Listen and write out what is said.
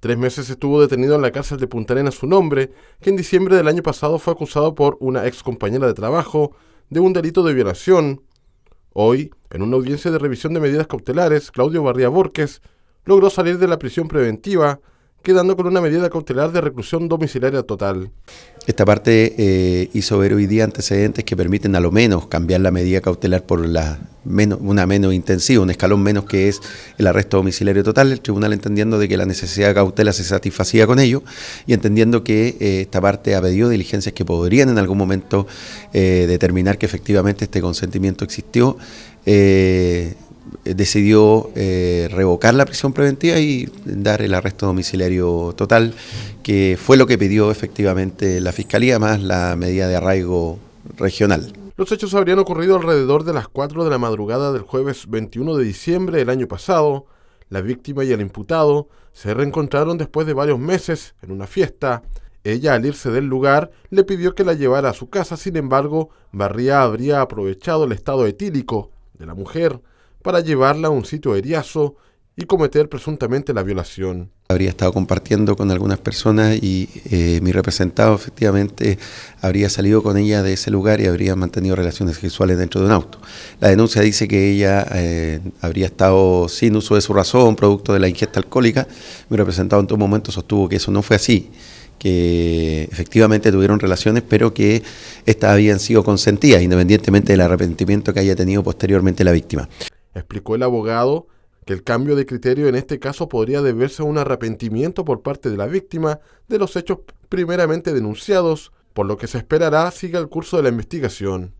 Tres meses estuvo detenido en la cárcel de Punta su nombre, que en diciembre del año pasado fue acusado por una ex compañera de trabajo de un delito de violación. Hoy, en una audiencia de revisión de medidas cautelares, Claudio Barría Borges logró salir de la prisión preventiva quedando con una medida cautelar de reclusión domiciliaria total. Esta parte eh, hizo ver hoy día antecedentes que permiten a lo menos cambiar la medida cautelar por la menos, una menos intensiva, un escalón menos que es el arresto domiciliario total, el tribunal entendiendo de que la necesidad de cautela se satisfacía con ello y entendiendo que eh, esta parte ha pedido diligencias que podrían en algún momento eh, determinar que efectivamente este consentimiento existió. Eh, decidió eh, revocar la prisión preventiva y dar el arresto domiciliario total, que fue lo que pidió efectivamente la Fiscalía, más la medida de arraigo regional. Los hechos habrían ocurrido alrededor de las 4 de la madrugada del jueves 21 de diciembre del año pasado. La víctima y el imputado se reencontraron después de varios meses en una fiesta. Ella al irse del lugar le pidió que la llevara a su casa, sin embargo, Barría habría aprovechado el estado etílico de la mujer para llevarla a un sitio eriazo y cometer presuntamente la violación. Habría estado compartiendo con algunas personas y eh, mi representado efectivamente habría salido con ella de ese lugar y habría mantenido relaciones sexuales dentro de un auto. La denuncia dice que ella eh, habría estado sin uso de su razón, producto de la ingesta alcohólica. Mi representado en todo momento sostuvo que eso no fue así que efectivamente tuvieron relaciones, pero que estas habían sido consentidas, independientemente del arrepentimiento que haya tenido posteriormente la víctima. Explicó el abogado que el cambio de criterio en este caso podría deberse a un arrepentimiento por parte de la víctima de los hechos primeramente denunciados, por lo que se esperará siga el curso de la investigación.